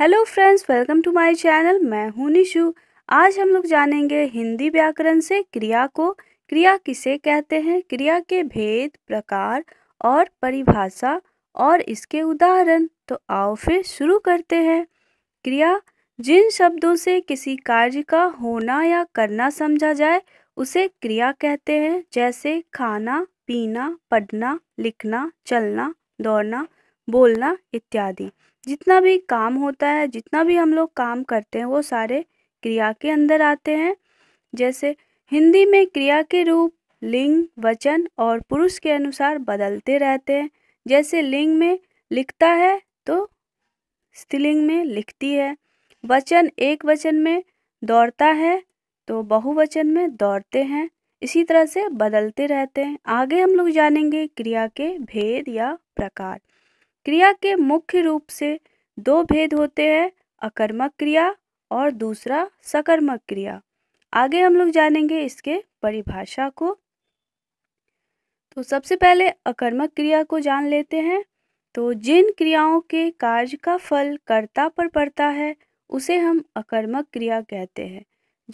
hello friends welcome to my channel मैं हूं निशु आज हम लोग जानेंगे हिंदी व्याकरण से क्रिया को क्रिया किसे कहते हैं क्रिया के भेद प्रकार और परिभाषा और इसके उदाहरण तो आओ फिर शुरू करते हैं क्रिया जिन शब्दों से किसी कार्य का होना या करना समझा जाए उसे क्रिया कहते हैं जैसे खाना पीना पढ़ना लिखना चलना दौड़ना बोलना इत्यादि जितना भी काम होता है जितना भी हम लोग काम करते हैं वो सारे क्रिया के अंदर आते हैं जैसे हिंदी में क्रिया के रूप लिंग वचन और पुरुष के अनुसार बदलते रहते हैं जैसे लिंग में लिखता है तो स्त्रीलिंग में लिखती है वचन एक वचन में दौड़ता है तो बहुवचन में दौड़ते हैं इसी तरह से बदलते रहते हैं आगे हम लोग जानेंगे क्रिया के भेद या प्रकार क्रिया के मुख्य रूप से दो भेद होते हैं अकर्मक क्रिया और दूसरा सकर्मक क्रिया आगे हम लोग जानेंगे इसके परिभाषा को तो सबसे पहले अकर्मक क्रिया को जान लेते हैं तो जिन क्रियाओं के कार्य का फल कर्ता पर पड़ता है उसे हम अकर्मक क्रिया कहते हैं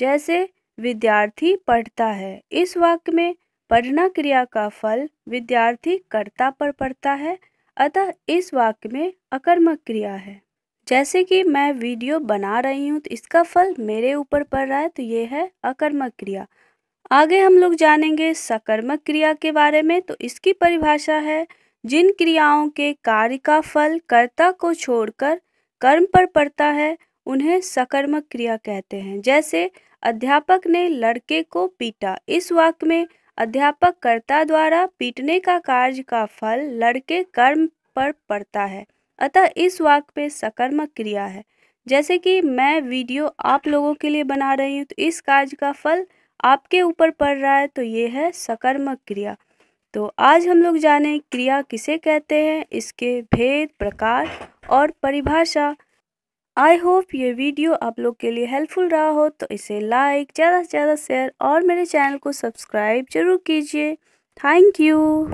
जैसे विद्यार्थी पढ़ता है इस वाक्य में पढ़ना क्रिया का फल विद्यार्थी कर्ता पर पड़ता है अतः इस वाक्य में अकर्मक क्रिया है जैसे कि मैं वीडियो बना रही हूँ तो इसका फल मेरे ऊपर पड़ रहा है तो ये है अकर्मक क्रिया आगे हम लोग जानेंगे सकर्मक क्रिया के बारे में तो इसकी परिभाषा है जिन क्रियाओं के कार्य का फल कर्ता को छोड़कर कर्म पर पड़ता है उन्हें सकर्मक क्रिया कहते हैं जैसे अध्यापक ने लड़के को पीटा इस वाक्य में अध्यापक कर्ता द्वारा पीटने का कार्य का फल लड़के कर्म पर पड़ता है अतः इस वाक्य पे सकर्मक क्रिया है जैसे कि मैं वीडियो आप लोगों के लिए बना रही हूँ तो इस कार्य का फल आपके ऊपर पड़ रहा है तो ये है सकर्मक क्रिया तो आज हम लोग जाने क्रिया किसे कहते हैं इसके भेद प्रकार और परिभाषा आई होप ये वीडियो आप लोग के लिए हेल्पफुल रहा हो तो इसे लाइक ज़्यादा से ज़्यादा शेयर और मेरे चैनल को सब्सक्राइब जरूर कीजिए थैंक यू